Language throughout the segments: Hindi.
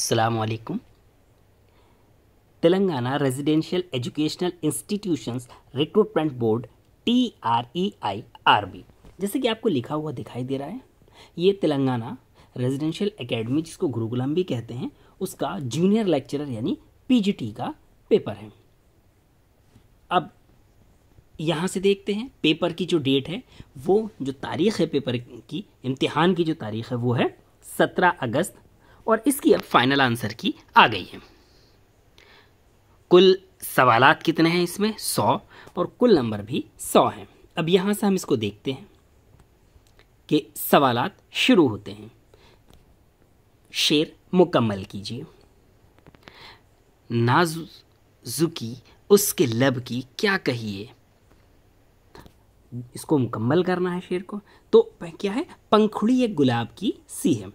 Assalamualaikum. Telangana residential educational institutions recruitment board T R E I R B जैसे कि आपको लिखा हुआ दिखाई दे रहा है ये तेलंगाना रेजिडेंशियल एकेडमी जिसको गुरुकुलम भी कहते हैं उसका जूनियर लेक्चरर यानी पीजीटी का पेपर है अब यहाँ से देखते हैं पेपर की जो डेट है वो जो तारीख है पेपर की इम्तिहान की जो तारीख है वो है सत्रह अगस्त और इसकी अब फाइनल आंसर की आ गई है कुल सवाल कितने हैं इसमें सौ और कुल नंबर भी सौ हैं अब यहाँ से हम इसको देखते हैं कि सवाल शुरू होते हैं शेर मुकम्मल कीजिए नाजुकी उसके लब की क्या कहिए इसको मुकम्मल करना है शेर को तो क्या है पंखुड़ी एक गुलाब की सी है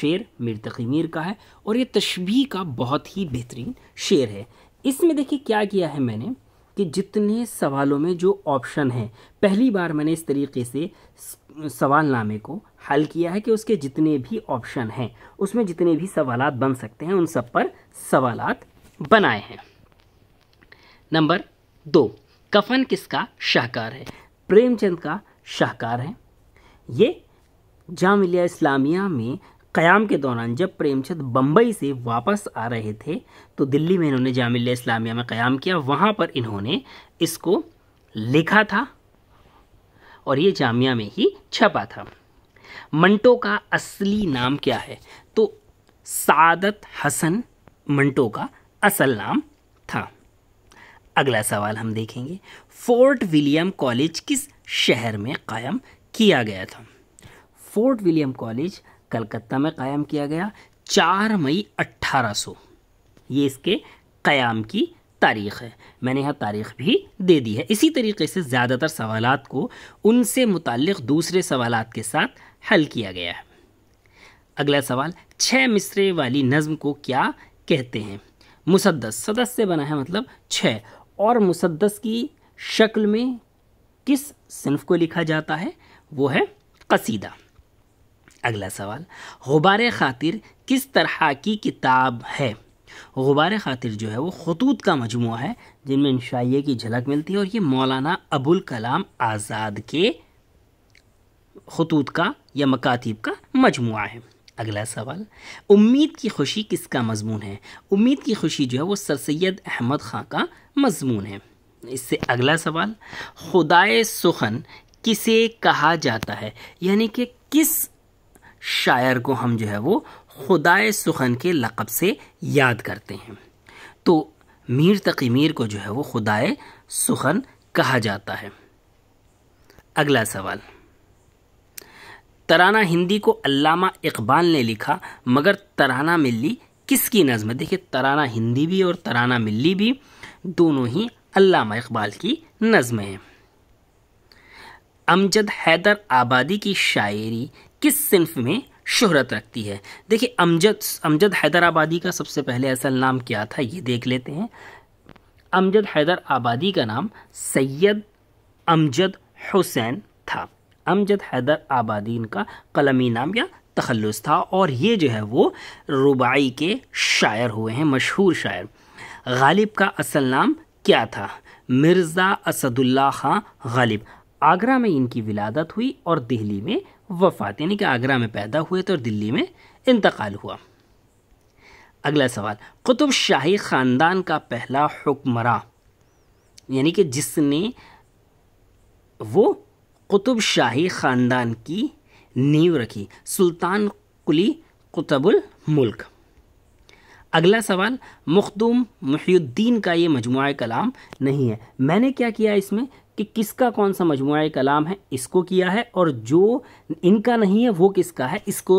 शेर तकी मीर का है और ये तशबी का बहुत ही बेहतरीन शेर है इसमें देखिए क्या किया है मैंने कि जितने सवालों में जो ऑप्शन हैं पहली बार मैंने इस तरीके से सवाल नामे को हल किया है कि उसके जितने भी ऑप्शन हैं उसमें जितने भी सवाल बन सकते हैं उन सब पर सवाल बनाए हैं नंबर दो कफन किसका शाहकार है प्रेमचंद का शाहकार है ये जामिया इस्लामिया में क़याम के दौरान जब प्रेमचंद बम्बई से वापस आ रहे थे तो दिल्ली में इन्होंने जामिल इस्लामिया में क़याम किया वहाँ पर इन्होंने इसको लिखा था और ये जामिया में ही छपा था मंटो का असली नाम क्या है तो सादत हसन मंटो का असल नाम था अगला सवाल हम देखेंगे फोर्ट विलियम कॉलेज किस शहर में कायम किया गया था फोर्ट विलियम कॉलेज कलकत्ता में कायम किया गया चार मई अट्ठारह सौ ये इसके क़याम की तारीख़ है मैंने यहाँ तारीख़ भी दे दी है इसी तरीके से ज़्यादातर सवाल को उनसे मुतक़ दूसरे सवाल के साथ हल किया गया है अगला सवाल छः मिसरे वाली नज़म को क्या कहते हैं मुसदस सदस से बना है मतलब छः और मुसदस की शक्ल में किस सिनफ को लिखा जाता है वो है कसीदा अगला सवाल गुबार ख़ातिर किस तरह की किताब है गुबार ख़ातिर जो है वो खतूत का मजमू है जिनमें इंशाइये की झलक मिलती है और ये मौलाना अबुल कलाम आज़ाद के खतूत का या मकातीब का मजमू है अगला सवाल उम्मीद की खुशी किसका मजमून है उम्मीद की खुशी जो है वो सर सैद अहमद ख़ां का मजमून है इससे अगला सवाल खुदाए सुखन किसे कहा जाता है यानी कि किस शायर को हम जो है वो खुदाए सुखन के लक़ब से याद करते हैं तो मीर तकी मीर को जो है वो खुदाए सुखन कहा जाता है अगला सवाल तराना हिंदी को अल्लामा इकबाल ने लिखा मगर तराना मिल्ली किसकी नज़म है देखिए तराना हिंदी भी और तराना मिल्ली भी दोनों ही अल्लामा इकबाल की नज़में हैं अमजद हैदर आबादी की शायरी किस सिंफ में शोहरत रखती है देखिए अमजद अमजद हैदर आबादी का सबसे पहले असल नाम क्या था ये देख लेते हैं अमजद हैदर आबादी का नाम सैयद अमजद हुसैन था अमजद हैदर आबादी इनका कलमी नाम या तखलस था और ये जो है वो रुबाई के शायर हुए हैं मशहूर शायर गालिब का असल नाम क्या था मिर्ज़ा असदुल्ला ख़ां गालिब आगरा में इनकी विलादत हुई और दिल्ली में वफात यानी कि आगरा में पैदा हुए थे तो और दिल्ली में इंतकाल हुआ अगला सवाल कुतुब शाही ख़ानदान का पहला हुक्मरा यानी कि जिसने वो कुतुब शाही ख़ानदान की नींव रखी सुल्तान कुली कुतबुल मुल्क अगला सवाल मखदूम मुहीद्दीन का ये मजमु कलाम नहीं है मैंने क्या किया इसमें कि किसका कौन सा मजमू कलाम है इसको किया है और जो इनका नहीं है वो किसका है इसको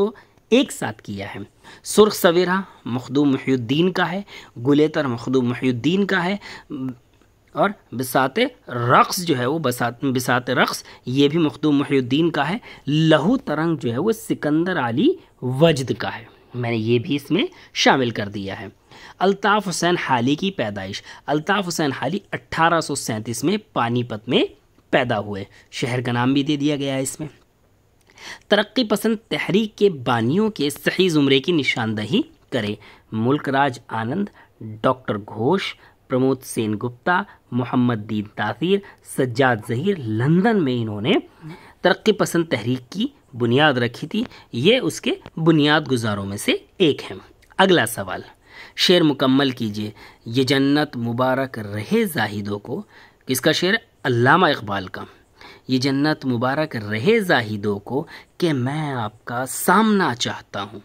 एक साथ किया है सुरख सवेरा मखदूम महुद्दीन का है गुलेतर मखदूम महुद्दीन का है और बसात रक्स जो है वो बसात बसात रक्स ये भी मखदूम महुद्दीन का है लहू तरंग जो है वो सिकंदर अली वजद का है मैंने ये भी इसमें शामिल कर दिया है अल्ताफ़ हुसैन हाली की पैदाइश अल्ताफ़ हुसैन हाली अट्ठारह में पानीपत में पैदा हुए शहर का नाम भी दे दिया गया है इसमें तरक्की पसंद तहरीक के बानियों के सही ज़ुमरे की निशानदही करें राज आनंद डॉक्टर घोष प्रमोद सेन गुप्ता मोहम्मद दीन तासीर सज्जाद जहीर लंदन में इन्होंने तरक्की पसंद तहरीक की बुनियाद रखी थी ये उसके बुनियाद गुजारों में से एक हैं अगला सवाल शेर मुकम्मल कीजिए ये जन्नत मुबारक रहे जाहिदों को किसका शेर अल्लामा इकबाल का ये जन्नत मुबारक रहे जाहिदों को कि मैं आपका सामना चाहता हूँ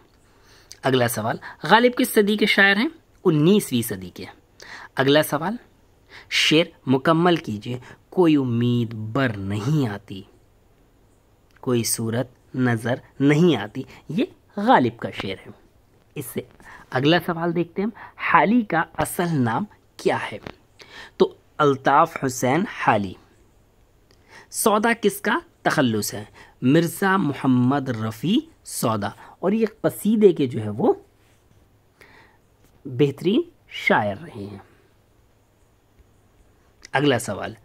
अगला सवाल गालिब किस सदी के शायर हैं उन्नीसवीं सदी के अगला सवाल शेर मुकम्मल कीजिए कोई उम्मीद बर नहीं आती कोई सूरत नज़र नहीं आती ये गालिब का शेर है इससे अगला सवाल देखते हैं हाली का असल नाम क्या है तो अल्ताफ़ हुसैन हाली सौदा किसका तखलस है मिर्ज़ा मोहम्मद रफ़ी सौदा और ये पसीदे के जो है वो बेहतरीन शायर रहे हैं अगला सवाल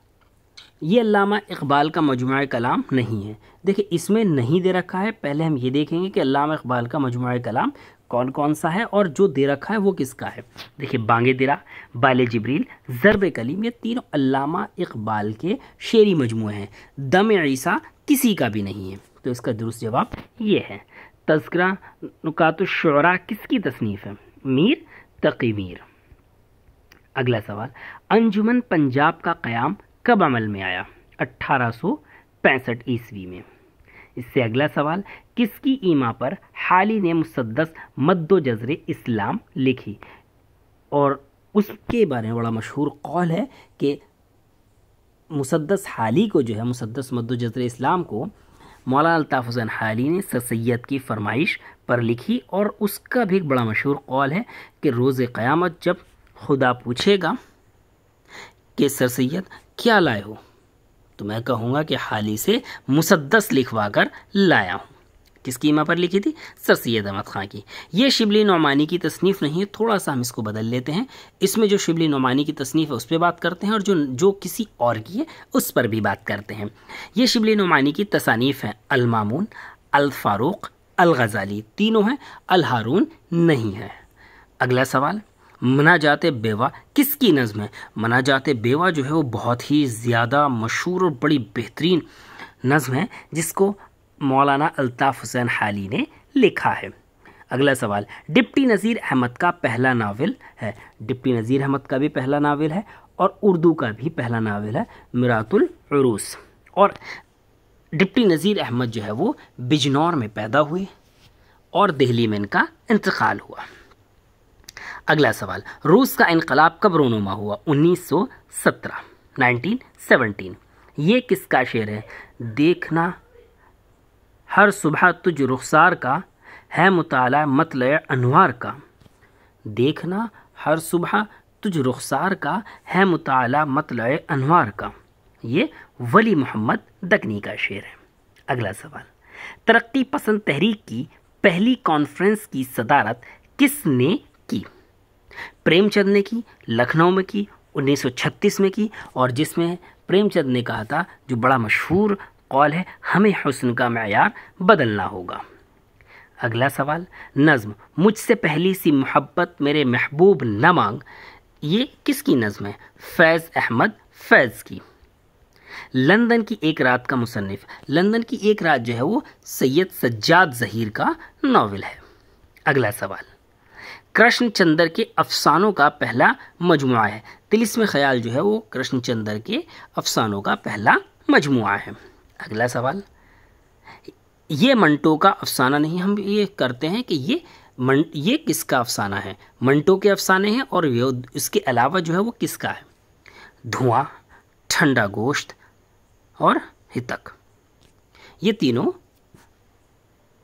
ये अलामा इकबाल का मजमु कलाम नहीं है देखिए इसमें नहीं दे रखा है पहले हम ये देखेंगे कि अलामा इकबाल का मजमु कलाम कौन कौन सा है और जो दे रखा है वो किसका है देखिए बांगे दिरा बाल जबरील ज़रब कलीम ये तीनों अलामा इकबाल के शेरी मजमू हैं दम ईसा किसी का भी नहीं है तो इसका दुरुस्त जवाब ये है तस्करा नुकातुशरा किसकी तसनीफ़ है मीर तकी मीर अगला सवाल अंजुमन पंजाब का क्याम कब अमल में आया अट्ठारह ईस्वी में इससे अगला सवाल किसकी ईमा पर हाली ने मुसदस मद्दो जजर इस्लाम लिखी और उसके बारे में बड़ा मशहूर कौल है कि मुसदस हाली को जो है मुसदस मद्दो जजर इस्लाम को मौलाना अल्ताफ़ हुसैन हाली ने सर सैद की फरमाइश पर लिखी और उसका भी एक बड़ा मशहूर कौल है कि रोज़ क़्यामत जब खुदा पूछेगा कि सर सैद क्या लाए हो तो मैं कहूँगा कि हाल ही से मुसद्दस लिखवा कर लाया हूँ किसकी इमा पर लिखी थी सर सैद अहमद ख़ां की ये शिबली नौमानी की तसनीफ़ नहीं है थोड़ा सा हम इसको बदल लेते हैं इसमें जो शिबली नौमानी की तसनीफ़ है उस पर बात करते हैं और जो जो किसी और की है उस पर भी बात करते हैं ये शिबली नौमानी की तसानीफ़ हैं अलमामून अलफ़ारूक अलगज़ाली तीनों हैं अलहारून नहीं है अगला सवाल मना जाते बेवा किसकी नज़म है मना जाते बेवा जो है वो बहुत ही ज़्यादा मशहूर और बड़ी बेहतरीन नज़म है जिसको मौलाना अल्ताफ़ हुसैन हाली ने लिखा है अगला सवाल डिप्टी नज़ीर अहमद का पहला नावल है डिप्टी नज़ीर अहमद का भी पहला नावल है और उर्दू का भी पहला नावल है मिरातुल और डिप्टी नज़ीर अहमद जो है वो बिजनौर में पैदा हुए और दिल्ली में इनका इंतकाल हुआ अगला सवाल रूस का इनकलाब कब रोनुमा हुआ 1917 1917 ये किसका शेर है देखना हर सुबह तुझ रुखसार का है मुताल मतल अनवार का देखना हर सुबह तुझ रुखसार का है मुताल मतल अनवार का ये वली मोहम्मद दकनी का शेर है अगला सवाल तरक्की पसंद तहरीक की पहली कॉन्फ्रेंस की सदारत किसने की प्रेमचंद ने की लखनऊ में की 1936 में की और जिसमें प्रेमचंद ने कहा था जो बड़ा मशहूर कौल है हमें हुसन का मैार बदलना होगा अगला सवाल नज़म मुझसे पहली सी मोहब्बत मेरे महबूब न मांग ये किसकी नज़म है फैज़ अहमद फैज़ की लंदन की एक रात का मुसनफ़ लंदन की एक रात जो है वो सैयद सज्जाद जहीर का नावल है अगला सवाल कृष्णचंद्र के अफसानों का पहला मजमु है तिलिस्म ख्याल जो है वो कृष्णचंद्र के अफसानों का पहला मजमु है अगला सवाल ये मंटो का अफसाना नहीं हम ये करते हैं कि ये मन ये किसका अफसाना है मंटो के अफसाने हैं और इसके अलावा जो है वो किसका है धुआं ठंडा गोश्त और हितक ये तीनों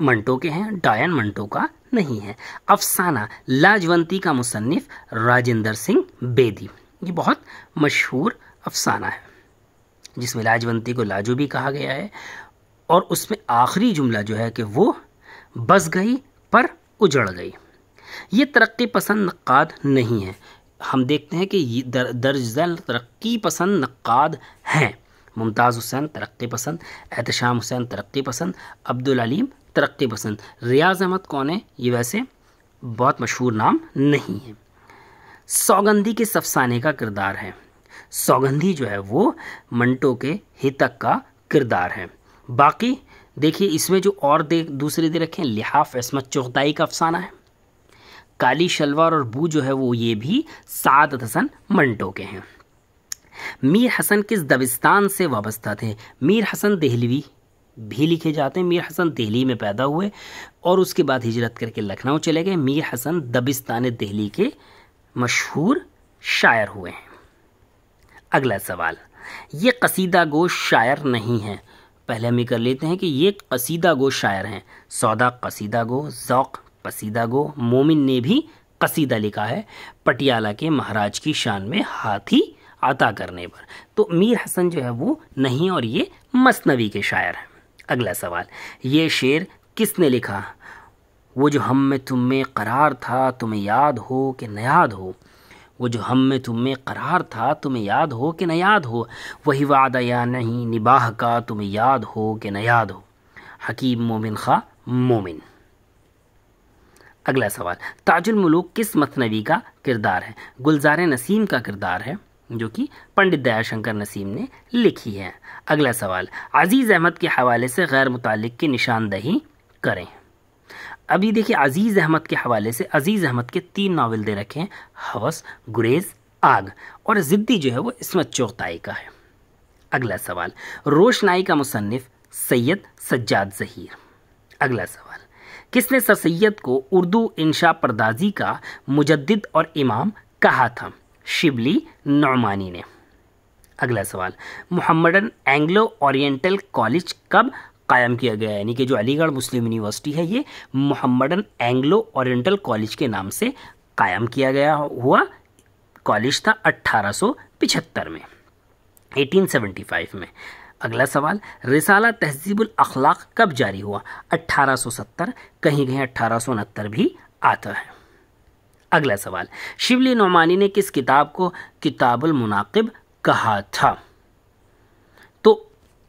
मंटो के हैं डायन मंटो का नहीं है अफसाना लाजवंती का मुसनफ़ राजेंद्र सिंह बेदी ये बहुत मशहूर अफसाना है जिसमें लाजवंती को लाजू भी कहा गया है और उसमें आखिरी जुमला जो है कि वो बस गई पर उजड़ गई ये तरक्की पसंद नक़ाद नहीं है हम देखते हैं कि ये दर, दर्जल तरक्की पसंद नक़ाद हैं मुमताज़ हुसैन तरक्की पसंद एहतशाम हुसैन तरक्की पसंद अब्दुल अलीम तरक्की पसंद रियाज अहमद कौन है ये वैसे बहुत मशहूर नाम नहीं है सौगंधी के सफसाने का किरदार है सौगंधी जो है वो मंटो के हितक का किरदार है बाकी देखिए इसमें जो और दे दूसरे दे रखें लिहाफ इसमत चौगताई का अफसाना है काली शलवार और बू जो है वो ये भी सात हसन मंटो के हैं मीर हसन किस दबिस्तान से वाबस्ता थे मीर हसन दहलवी भी लिखे जाते हैं मीर हसन दिल्ली में पैदा हुए और उसके बाद हिजरत करके लखनऊ चले गए मीर हसन दबिस्तान दिल्ली के मशहूर शायर हुए हैं अगला सवाल ये कसीदा गो शायर नहीं है पहले हम ये कर लेते हैं कि ये कसीदा गो शायर हैं सौदा कसीदा गो ज़ौक़ कसीदा गो मोमिन ने भी कसीदा लिखा है पटियाला के महाराज की शान में हाथी अता करने पर तो मीर हसन जो है वो नहीं और ये मसनवी के शायर हैं अगला सवाल ये शेर किसने लिखा वो जो हम में तुम में करार था तुम्हें याद हो कि न याद हो वो जो हम में तुम में करार था तुम्हें याद हो कि न याद हो वही वादा या नहीं निबाह का तुम्हें याद हो कि न याद हो हकीम मोमिन खा मोमिन अगला सवाल ताजुल मुलूक किस मतनवी का किरदार है गुलजार नसीम का किरदार है जो कि पंडित दयाशंकर नसीम ने लिखी है अगला सवाल अज़ीज़ अहमद के हवाले से गैर मुतल की निशानदही करें अभी देखिए अज़ीज़ अहमद के हवाले से अज़ीज़ अहमद के तीन नावल दे रखे हैं हवस गुरेज आग और ज़िद्दी जो है वो इसमत चौताई का है अगला सवाल रोशनाई का मुसनफ़ सैयद सज्जाद जहीर अगला सवाल किसने सर सैद को उर्दू इंशा परदाजी का मुजद और इमाम कहा था शिबली नौमानी ने अगला सवाल मोहम्मदन एंग्लो ओरिएंटल कॉलेज कब कायम किया गया यानी कि जो अलीगढ़ मुस्लिम यूनिवर्सिटी है ये मोहम्मदन एंग्लो ओरिएंटल कॉलेज के नाम से कायम किया गया हुआ कॉलेज था 1875 में 1875 में अगला सवाल रिसाला तहजीबुल अखलाक कब जारी हुआ 1870 कहीं कहीं अट्ठारह भी आता है अगला सवाल शिवली नुमानी ने किस किताब को किताबुल मुनाकिब कहा था तो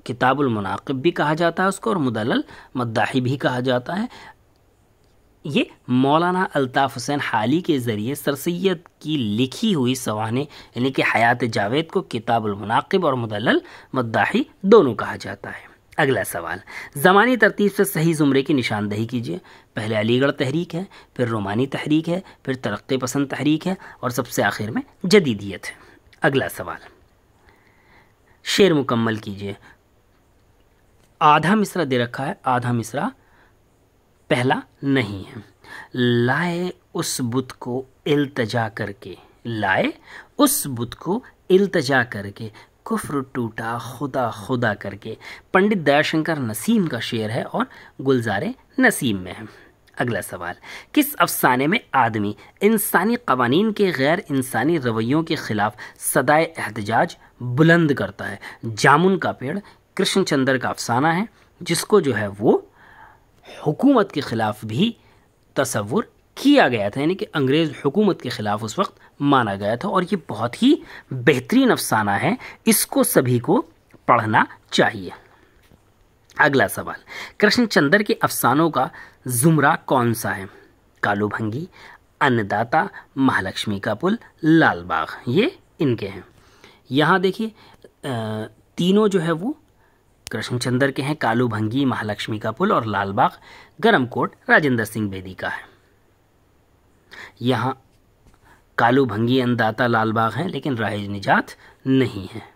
किताबुल मुनाकिब भी कहा जाता है उसको और मुदलल मद्दाही भी कहा जाता है ये मौलाना अल्ताफ़ हुसैन हाली के ज़रिए सर सैद की लिखी हुई सवाने यानी कि हयात जावेद को किताबुल मुनाकिब और मुदलल मद्दाही दोनों कहा जाता है अगला सवाल ज़मानी तरतीब से सही ज़ुमरे की निशानदही कीजिए पहले अलीगढ़ तहरीक है फिर रोमानी तहरीक है फिर तरक् पसंद तहरीक है और सबसे आखिर में जदीदियत है अगला सवाल शेर मुकम्मल कीजिए आधा मिसरा दे रखा है आधा मिसरा पहला नहीं है लाए उस बुत को इल्तजा करके लाए उस बुत को इल्तजा करके कुफ्र टूटा खुदा खुदा करके पंडित दयाशंकर नसीम का शेर है और गुलजार नसीम में है अगला सवाल किस अफसाने में आदमी इंसानी कवानीन के गैर इंसानी रवैयों के ख़िलाफ़ सदाए एहतजाज बुलंद करता है जामुन का पेड़ कृष्णचंद्र का अफसाना है जिसको जो है वो हुकूमत के ख़िलाफ़ भी तस्वुर किया गया था यानी कि अंग्रेज़ हुकूमत के ख़िलाफ़ उस वक्त माना गया था और ये बहुत ही बेहतरीन अफसाना है इसको सभी को पढ़ना चाहिए अगला सवाल कृष्णचंद्र के अफसानों का जुमरा कौन सा है कालू भंगी अन्नदाता महालक्ष्मी का पुल लाल बाग ये इनके हैं यहाँ देखिए तीनों जो है वो कृष्णचंद्र के हैं कालू भंगी महालक्ष्मी का पुल और लाल बाग गर्मकोट राजेंद्र सिंह बेदी का है यहाँ कालू भंगी अंदाता लालबाग हैं लेकिन राय निजात नहीं हैं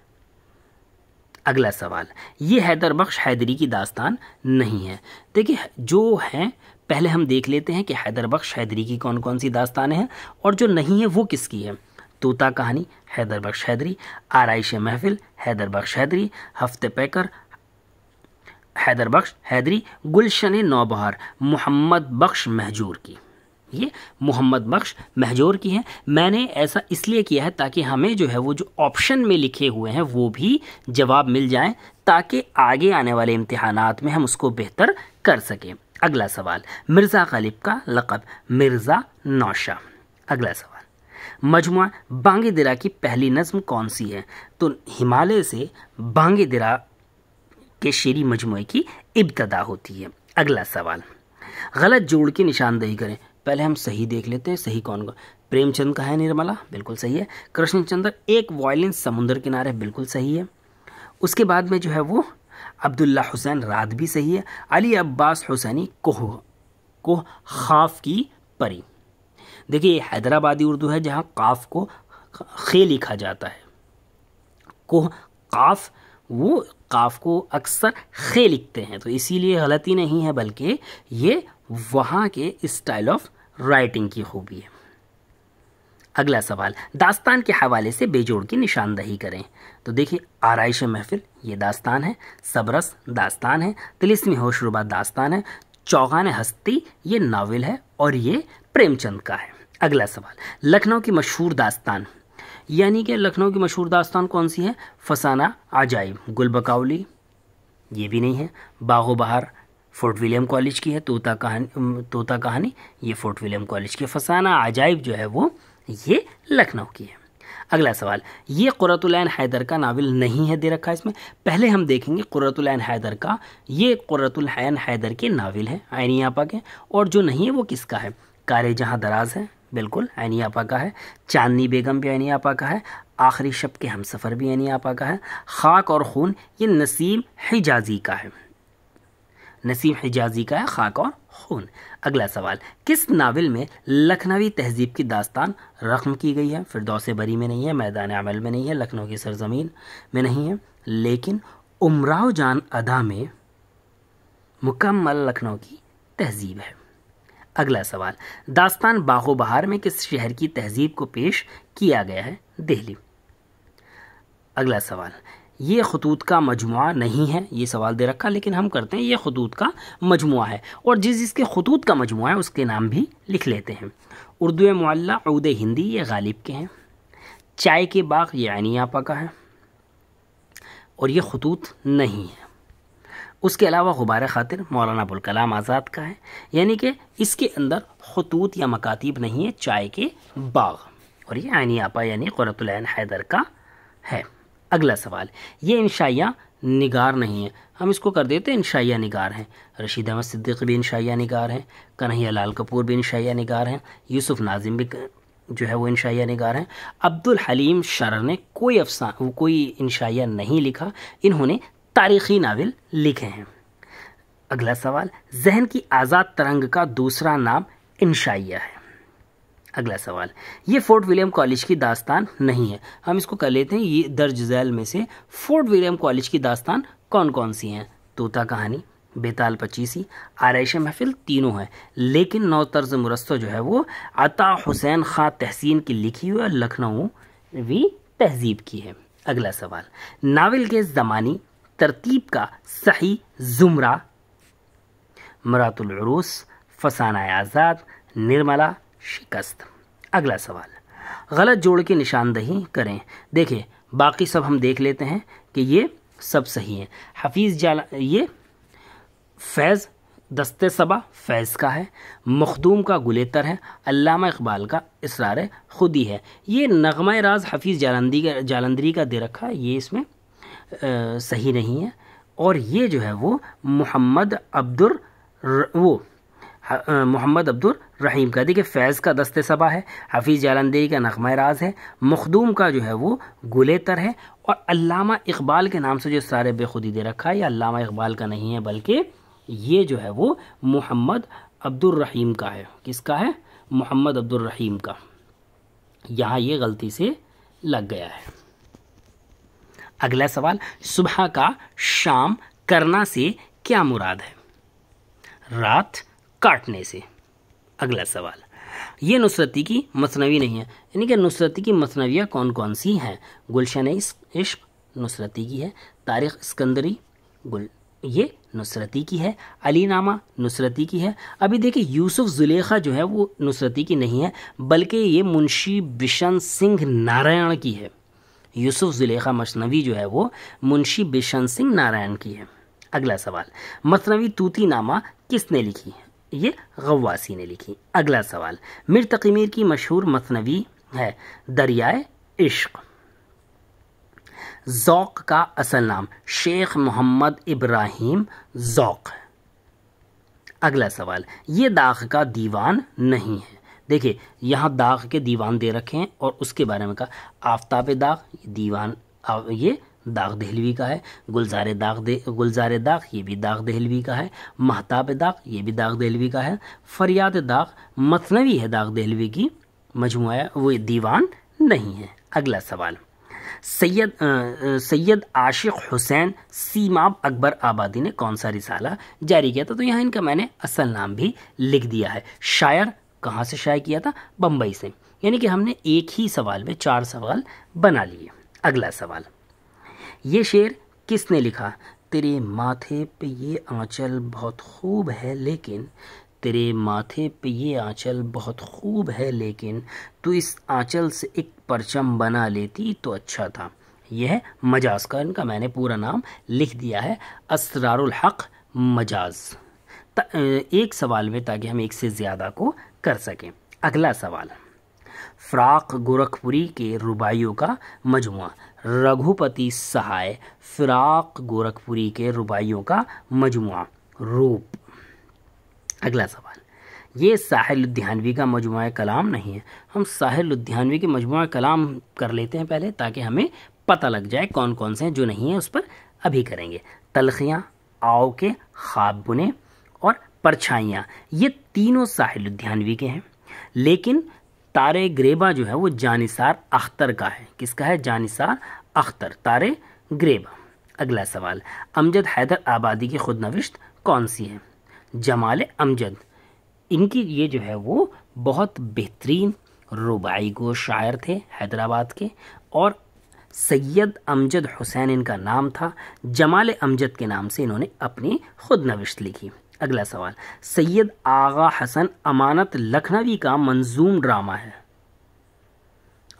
अगला सवाल ये हैदर बख्श हैदरी की दास्तान नहीं है देखिए जो हैं पहले हम देख लेते हैं कि हैदर बख्श हैदरी की कौन कौन सी दास्तानें हैं और जो नहीं है वो किसकी है तोता कहानी हैदर बख्श हैदरी आरइश महफिल हैदर बख्श हैदरी हफ्ते पैकर हैदर बख्श हैदरी गुलशन नौबहार मोहम्मद बख्श महजूर की ये मोहम्मद बख्श महजोर की है मैंने ऐसा इसलिए किया है ताकि हमें जो है वो जो ऑप्शन में लिखे हुए हैं वो भी जवाब मिल जाए ताकि आगे आने वाले इम्तहान में हम उसको बेहतर कर सकें अगला सवाल मिर्ज़ा गालिब का लक़ब मिर्ज़ा नौशा अगला सवाल मजमु बांगे दरा की पहली नज़म कौन सी है तो हिमालय से बांगे दरा के शेरी मजमु की इब्तदा होती है अगला सवाल गलत जोड़ की निशानदेही करें पहले हम सही देख लेते हैं सही कौन प्रेमचंद का है निर्मला बिल्कुल सही है कृष्णचंद्र एक वॉयलिन समुद्र किनारे बिल्कुल सही है उसके बाद में जो है वो अब्दुल्ला हुसैन रात भी सही है अली अब्बास हुसैनी कोह को खाफ की परी देखिए हैदराबादी उर्दू है जहाँ काफ को खे लिखा जाता है कोह काफ वो काफ को अक्सर खे लिखते हैं तो इसीलिए गलती नहीं है बल्कि ये वहाँ के स्टाइल ऑफ राइटिंग की खूबी है अगला सवाल दास्तान के हवाले से बेजोड़ की निशानदही करें तो देखिए आरइश महफिल ये दास्तान है सबरस दास्तान है तिलिस्म होशरुबा दास्तान है चौगान हस्ती ये नावल है और ये प्रेमचंद का है अगला सवाल लखनऊ की मशहूर दास्तान यानी कि लखनऊ की मशहूर दास्तान कौन सी है फसाना आजाइब गुल ये भी नहीं है बागो बहार फोर्ट विलियम कॉलेज की है तोता कहानी तोता कहानी ये फोर्ट विलियम कॉलेज की फसाना अजाइब जो है वो ये लखनऊ की है अगला सवाल ये कुरतुलैन हैदर का नावल नहीं है दे रखा इसमें पहले हम देखेंगे कुरतुलैन हैदर का ये कुरतुलैन हैदर के नावल है आनी आपा के और जो नहीं है वो किसका है कारे जहाँ दराज है बिल्कुल आनी आपा का है चांदनी बेगम भी आइनी आपा का है आखिरी शब के हम सफ़र भी आइनी आपा का है खाक और खून ये नसीम हिजाजी का है नसीम हिजाजी का है खाक और खून अगला सवाल किस नावल में लखनवी तहजीब की दास्तान रकम की गई है फिर दौसे बरी में नहीं है मैदान अमल में नहीं है लखनऊ की सरजमीन में नहीं है लेकिन उमराव जान अदा में मुकम्मल लखनऊ की तहजीब है अगला सवाल दास्तान बाहो बहार में किस शहर की तहजीब को पेश किया गया है दिल्ली अगला सवाल ये खतूत का मजमु नहीं है ये सवाल दे रखा लेकिन हम करते हैं ये खतूत का मजमु है और जिस जिसके खतूत का मजमु है उसके नाम भी लिख लेते हैं उर्दू मौल्ला उद हिंदी ये गालिब के हैं चाय के बाग ये आनियापा का है और ये खतूत नहीं है उसके अलावा गुबार खातिर मौलाना अबुलकलाम आज़ाद का है यानी कि इसके अंदर खतूत या मकातीब नहीं है चाय के बाग और ये आनी आपा यानी क़ुरतुल्न हैदर का है अगला सवाल ये इंशाइया निगार नहीं है हम इसको कर देते हैं इंशाइया निगार हैं रशीद अहमद सिद्दीक भी इंशाइया निगार हैं कन्हैया लाल कपूर भी इंशाइया निगार हैं यूसुफ नाजिम भी जो है वो इंशाइया निगार हैं अब्दुल हलीम शरर ने कोई अफसा कोई इंशाइया नहीं लिखा इन्होंने तारीख़ी नावल लिखे हैं अगला सवाल जहन की आज़ाद तरंग का दूसरा नाम इंशाइया है अगला सवाल ये फोर्ट विलियम कॉलेज की दास्तान नहीं है हम इसको कर लेते हैं ये दर्ज झैल में से फोर्ट विलियम कॉलेज की दास्तान कौन कौन सी हैं तोता कहानी बेताल पच्चीसी आरइश महफिल तीनों हैं लेकिन नौ तर्ज मुरस्त जो है वो अता हुसैन खां तहसीन की लिखी हुई और लखनऊ भी तहजीब की है अगला सवाल नावल के ज़मानी तरतीब का सही ज़ुमरा मरातुलरूस फसाना आज़ाद निर्मला शिकस्त अगला सवाल गलत जोड़ की निशानदही करें देखिए बाकी सब हम देख लेते हैं कि ये सब सही है हफीज़ जाला ये फैज़ दस्ते सबा फैज़ का है मखदूम का गुलेतर है अल्लामा इकबाल का इसरार खुदी है ये नगमा राज हफीज़ जालंदी का जालंदरी का दे रखा ये इसमें आ, सही नहीं है और ये जो है वो मोहम्मद अब्दुल वो मोहम्मद अब्दुल रहीम का देखिए फैज़ का दस्ते सबा है हफीज़ जालंदरी का नगमा राज है मखदूम का जो है वो गुले तर है और अल्लामा इकबाल के नाम से जो सारे बेखुदी दे रखा है ये अल्लामा इकबाल का नहीं है बल्कि ये जो है वो मोहम्मद अब्दुल रहीम का है किसका है मोहम्मद अब्दुल रहीम का यहाँ ये गलती से लग गया है अगला सवाल सुबह का शाम करना से क्या मुराद है रात काटने से अगला सवाल ये नुसरती की मसनवी नहीं है यानी कि नुसरती की मसनवियाँ कौन कौन सी हैं गुलशन इश्क नुसरती की है तारीख स्कंदरी गुल ये नुसरती की है अली नामा नुसरती की है अभी देखिए यूसुफ जुलेखा जो है वो नुसरती की नहीं है बल्कि ये मुंशी बिशन सिंह नारायण की है यूसुफ जुलेखा मसनवी जो है वो मुंशी बिशन सिंह नारायण की है अगला सवाल मसनवी तूती नामा किसने लिखी है ये गवासी ने लिखी अगला सवाल मिर तकीमीर की मशहूर मतनवी है दरियाए इश्क जौक का असल नाम शेख मोहम्मद इब्राहिम जौक अगला सवाल ये दाग का दीवान नहीं है देखिए यहाँ दाग के दीवान दे रखे हैं और उसके बारे में कहा आफ्ताब दाग दीवान ये दाग दहलवी का है गुलजार दाग दे गुलजार दाग ये भी दाग दहलवी का है महताब दाग ये भी दाग दहलवी का है फरियाद दाग मतनवी है दाग दहलवी की मजमू वो दीवान नहीं है अगला सवाल सैयद सैयद आशिक हुसैन सीमाब अकबर आबादी ने कौन सा रिसाला जारी किया था तो यहाँ इनका मैंने असल नाम भी लिख दिया है शायर कहाँ से शायर किया था बम्बई से यानी कि हमने एक ही सवाल में चार सवाल बना लिए अगला सवाल ये शेर किसने लिखा तेरे माथे पे ये आंचल बहुत खूब है लेकिन तेरे माथे पे ये आंचल बहुत खूब है लेकिन तू इस आंचल से एक परचम बना लेती तो अच्छा था यह मजाज का इनका मैंने पूरा नाम लिख दिया है असरारुल हक मजाज एक सवाल में ताकि हम एक से ज़्यादा को कर सकें अगला सवाल फ़्राक गोरखपुरी के रुबाइयों का मजमु रघुपति सहाय फिराक गोरखपुरी के रुबाइयों का मजमु रूप अगला सवाल ये साहिल लुधियानवी का मजमु कलाम नहीं है हम साहिल लुधियानवी के मजमु कलाम कर लेते हैं पहले ताकि हमें पता लग जाए कौन कौन से हैं जो नहीं है उस पर अभी करेंगे तलखियाँ आओ के ख्वाब बुने और परछाइयाँ ये तीनों साहिल लुधियानवी के हैं लेकिन तारे ग्रेबा जो है वो जानिसार अख्तर का है किसका है जानिसार अख्तर तारे ग्रेबा अगला सवाल अमजद हैदर आबादी की खुद नविश्त कौन सी है जमाल अमजद इनकी ये जो है वो बहुत बेहतरीन रुबाई गो शायर थे हैदराबाद के और सैयद अमजद हुसैन इनका नाम था जमाल अमजद के नाम से इन्होंने अपनी खुद नविश्त लिखी अगला सवाल सैयद आगा हसन अमानत लखनवी का मंजूम ड्रामा है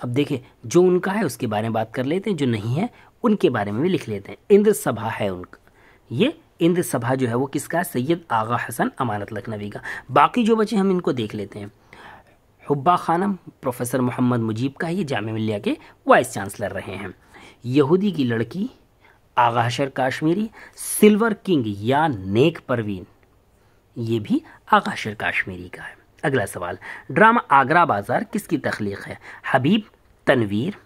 अब देखें जो उनका है उसके बारे में बात कर लेते हैं जो नहीं है उनके बारे में भी लिख लेते हैं इंद्र सभा है उनका ये इंद्र सभा जो है वो किसका है सैयद आगा हसन अमानत लखनवी का बाकी जो बचे हम इनको देख लेते हैं हुब्बा खानम प्रोफेसर मोहम्मद मुजीब का ये जाम मिल्लिया के वाइस चांसलर रहे हैं यहूदी की लड़की आगाशर काश्मीरी सिल्वर किंग या नेक परवीन ये भी आगा शेर काश्मीरी का है अगला सवाल ड्रामा आगरा बाज़ार किसकी तख्लीक है हबीब तनवीर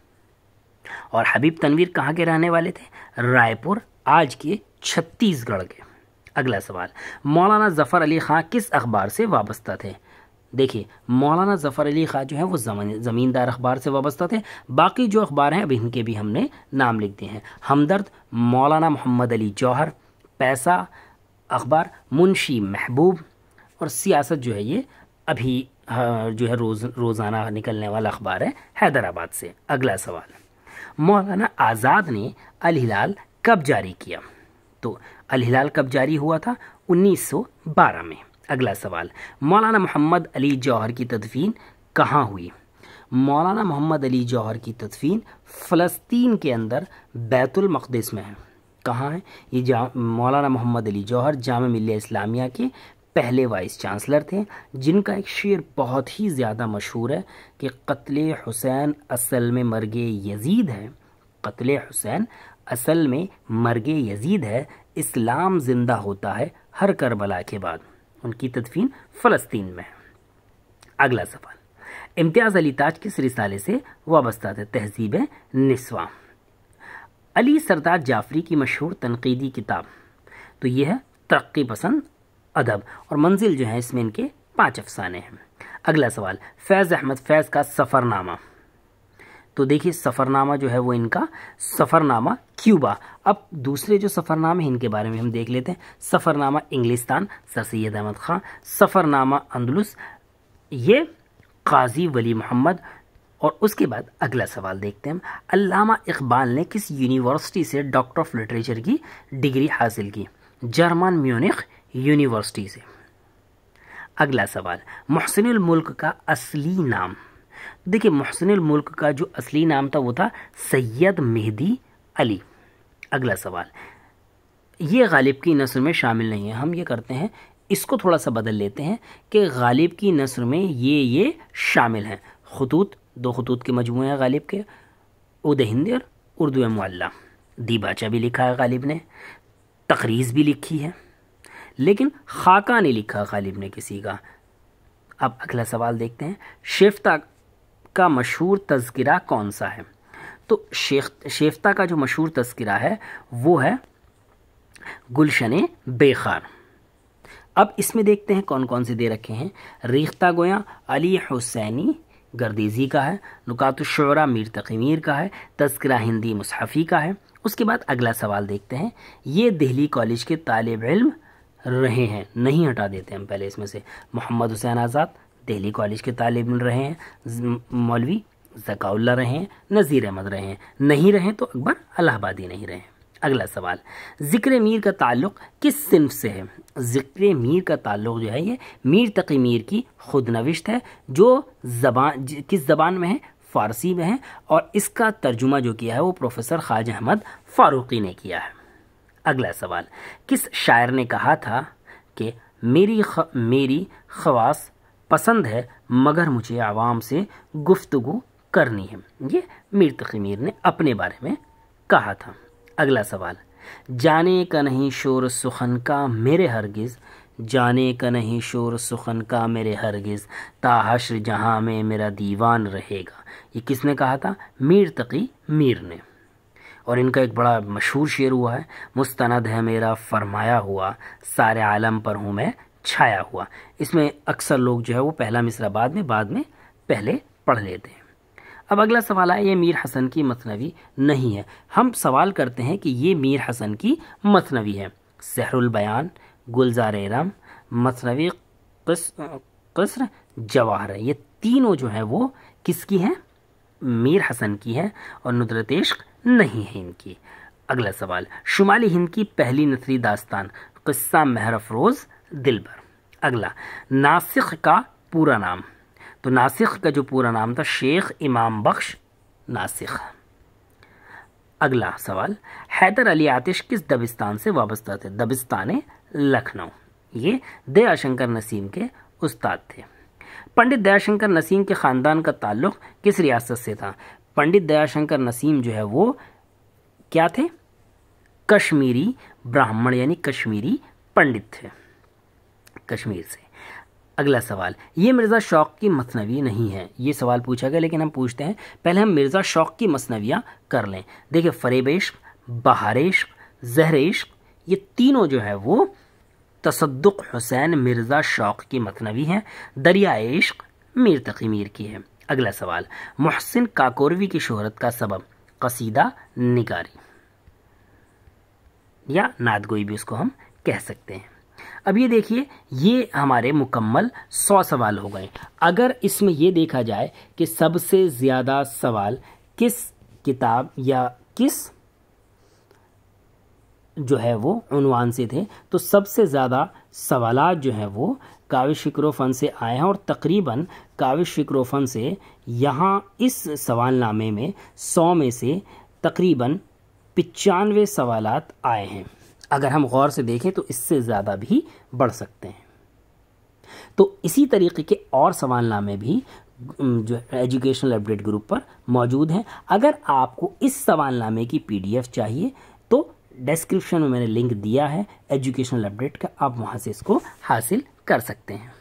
और हबीब तनवीर कहाँ के रहने वाले थे रायपुर आज के छत्तीसगढ़ के अगला सवाल मौलाना ज़फ़र अली ख़ां किस अखबार से वाबस्ता थे देखिए मौलाना ज़फ़र अली ख़ां जो है वो ज़मींदार अखबार से वाबस्ता थे बाकी जो अखबार हैं अब इनके भी हमने नाम लिख दिए हैं हमदर्द मौलाना मोहम्मद अली जौहर पैसा अखबार मुंशी महबूब और सियासत जो है ये अभी जो है रोज़ रोज़ाना निकलने वाला अखबार है हैदराबाद से अगला सवाल मौलाना आज़ाद ने अल हिलाल कब जारी किया तो अल हिलाल कब जारी हुआ था 1912 में अगला सवाल मौलाना मोहम्मद अली जौहर की तदफीन कहाँ हुई मौलाना मोहम्मद अली जौहर की तदफीन फ़लस्तीन के अंदर बैतुलमक़दस में है कहाँ हैं ये जा मौलाना मोहम्मद अली जौहर जाम मिल्ल इस्लामिया के पहले वाइस चांसलर थे जिनका एक शेर बहुत ही ज़्यादा मशहूर है कि कत्ल हुसैन असल में मरग यजीद है कत्ल हुसैन असल में मरग यजीद है इस्लाम ज़िंदा होता है हर करबला के बाद उनकी तदफीन फ़लस्तीन में है अगला सवाल इम्तियाज़ अली ताज किस रिसाले से वाबस्ता थे तहजीब निस्वा अली सरदार जाफरी की मशहूर तनकीदी किताब तो यह है तरक्की पसंद अदब और मंजिल जो है इसमें इनके पाँच अफसाने हैं अगला सवाल फैज़ अहमद फैज़ का सफ़रनामा तो देखिए सफ़रनामा जो है वो इनका सफ़रनामा क्यूबा अब दूसरे जो सफ़रनामे हैं इनके बारे में हम देख लेते हैं सफ़रनामा इंग्लिस्तान सर सैद अहमद ख़ान सफ़रनामा अंदलुस ये काजी वली मोहम्मद और उसके बाद अगला सवाल देखते हैं अल्लामा इकबाल ने किस यूनिवर्सिटी से डॉक्टर ऑफ लिटरेचर की डिग्री हासिल की जर्मन म्यूनिख यूनिवर्सिटी से अगला सवाल महसिन मुल्क का असली नाम देखिए महसिन मुल्क का जो असली नाम था वो था सैयद मेहदी अली अगला सवाल ये गालिब की नस्ल में शामिल नहीं है हम ये करते हैं इसको थोड़ा सा बदल लेते हैं कि गालिब की नस्ल में ये ये शामिल हैं खतूत दो खतूत के मजमू हैं गालिब के उद हिंदी और उर्दू मुल्ला दीबाचा भी लिखा है गालिब ने तकरीज़ भी लिखी है लेकिन खाका ने लिखा गालिब ने किसी का अब अगला सवाल देखते हैं शेफ्ता का मशहूर तस्करा कौन सा है तो शेख शेफ्ता का जो मशहूर तस्करा है वो है गुलशन बेखार अब इसमें देखते हैं कौन कौन से दे रखे हैं रेख्ता गोया अली हुसैनी गर्देजी का है नुकातुशरा मीर तकमीर का है तस्करा हिंदी मुसहफ़ी का है उसके बाद अगला सवाल देखते हैं ये दिल्ली कॉलेज के तालब इल्म रहे हैं नहीं हटा देते हम पहले इसमें से मोहम्मद हुसैन आज़ाद दिल्ली कॉलेज के तालब इल्म रहे हैं मौलवी जकाउल्ला रहे हैं नज़ीर अहमद रहे हैं नहीं रहे तो अकबर अलाहाबादी नहीं रहे अगला सवाल ज़िक्र मीर का ताल्लुक़ किस सिंफ से है ज़िक्र मीर का ताल्लुक़ जो है ये मीर तकी मीर की खुद नविश्त है जो जबान किस ज़बान में है फ़ारसी में है और इसका तर्जुमा जो किया है वो प्रोफेसर ख्वाज अहमद फ़ारूक़ी ने किया है अगला सवाल किस शायर ने कहा था कि मेरी ख, मेरी खवास पसंद है मगर मुझे आवाम से गुफ्तगु करनी है ये मीर मीर ने अपने बारे में कहा था अगला सवाल जाने का नहीं शोर सुखन का मेरे हरगिज़ जाने का नहीं शोर सुखन का मेरे हरगिज़ ताहश्र जहाँ में मेरा दीवान रहेगा ये किसने कहा था मीर तकी मीर ने और इनका एक बड़ा मशहूर शेर हुआ है मुस्तनद है मेरा फरमाया हुआ सारे आलम पर हूँ मैं छाया हुआ इसमें अक्सर लोग जो है वो पहला मिसरा बाद में बाद में पहले पढ़ लेते हैं अब अगला सवाल आया ये मीर हसन की मतनवी नहीं है हम सवाल करते हैं कि ये मीर हसन की मतनवी है सहरुल बयान गुलजार रम मतनवी कसर जवाहर ये तीनों जो हैं वो किसकी हैं मीर हसन की है और नुदरत इश्क नहीं है इनकी अगला सवाल शुमाली हिंद की पहली नसरी दास्तान कस्सा महर अफरोज़ दिलबर अगला नासिक का पूरा नाम तो नासिक का जो पूरा नाम था शेख इमाम बख्श नासिक अगला सवाल हैदर अली आतिश किस दबिस्तान से वाबस्ता थे दबिस्तान लखनऊ ये दयाशंकर नसीम के उस्ताद थे पंडित दयाशंकर नसीम के ख़ानदान का ताल्लुक़ किस रियासत से था पंडित दयाशंकर नसीम जो है वो क्या थे कश्मीरी ब्राह्मण यानी कश्मीरी पंडित थे कश्मीर से अगला सवाल ये मिर्ज़ा शौक की मसनवी नहीं है ये सवाल पूछा गया लेकिन हम पूछते हैं पहले हम मिर्ज़ा शौक की मसनवियाँ कर लें देखिए फरेबेश बहारेश जहरेश ये तीनों जो है वो तसदुक हुसैन मिर्ज़ा शौक की मतनवी हैं दरिया इश्क मीर तकी मीर की है अगला सवाल मोहसिन काकोरवी की शहरत का सबब कसीदा निगारी या नादगोई भी उसको हम कह सकते हैं अब ये देखिए ये हमारे मुकम्मल सौ सवाल हो गए अगर इसमें ये देखा जाए कि सबसे ज़्यादा सवाल किस किताब या किस जो है वो उनवान से थे तो सबसे ज़्यादा सवाल जो हैं वो काव्य शिक्रोफन से आए हैं और तकरीबन काव्य शिक्रोफन से यहाँ इस सवालनामे में सौ में से तकरीबन पचानवे सवालत आए हैं अगर हम गौर से देखें तो इससे ज़्यादा भी बढ़ सकते हैं तो इसी तरीके के और सवालनामे भी जो एजुकेशनल अपडेट ग्रुप पर मौजूद हैं अगर आपको इस सवालनामे की पीडीएफ चाहिए तो डिस्क्रिप्शन में मैंने लिंक दिया है एजुकेशनल अपडेट का आप वहाँ से इसको हासिल कर सकते हैं